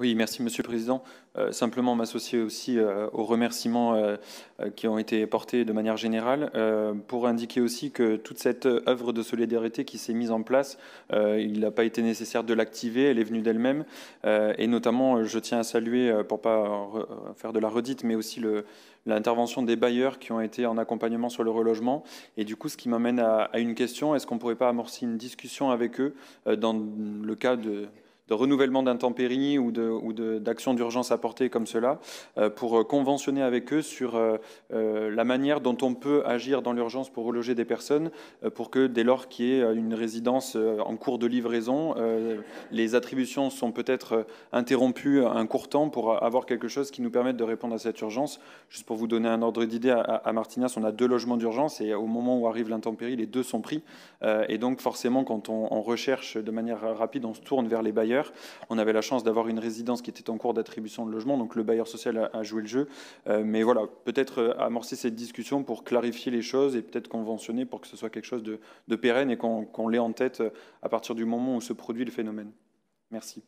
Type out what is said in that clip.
Oui, merci Monsieur le Président. Euh, simplement m'associer aussi euh, aux remerciements euh, qui ont été portés de manière générale pour indiquer aussi que toute cette œuvre de solidarité qui s'est mise en place, il n'a pas été nécessaire de l'activer, elle est venue d'elle-même. et notamment, je tiens à saluer, pour pas faire de la redite, mais aussi l'intervention des bailleurs qui ont été en accompagnement sur le relogement. Et du coup, ce qui m'amène à, à, une question, est-ce qu'on ne pourrait pas amorcer une discussion avec eux dans le cas de de renouvellement d'intempéries ou d'actions de, d'urgence apportées comme cela, euh, pour euh, conventionner avec eux sur euh, la manière dont on peut agir dans l'urgence pour reloger des personnes, pour que dès lors qu'il y ait une résidence en cours de livraison, les attributions sont peut-être interrompues un court temps pour avoir quelque chose qui nous permette de répondre à cette urgence. Juste pour vous donner un ordre d'idée, à, Martignas, on a deux logements d'urgence et au moment où arrive l'intempérie, les deux sont pris. et donc forcément, quand on recherche de manière rapide, on se tourne vers les bailleurs on avait la chance d'avoir une résidence qui était en cours d'attribution de logement, donc le bailleur social a, joué le jeu. Euh, mais voilà, peut-être euh, amorcer cette discussion pour clarifier les choses et peut-être conventionner pour que ce soit quelque chose de, pérenne et qu'on l'ait en tête euh, à partir du moment où se produit le phénomène. Merci.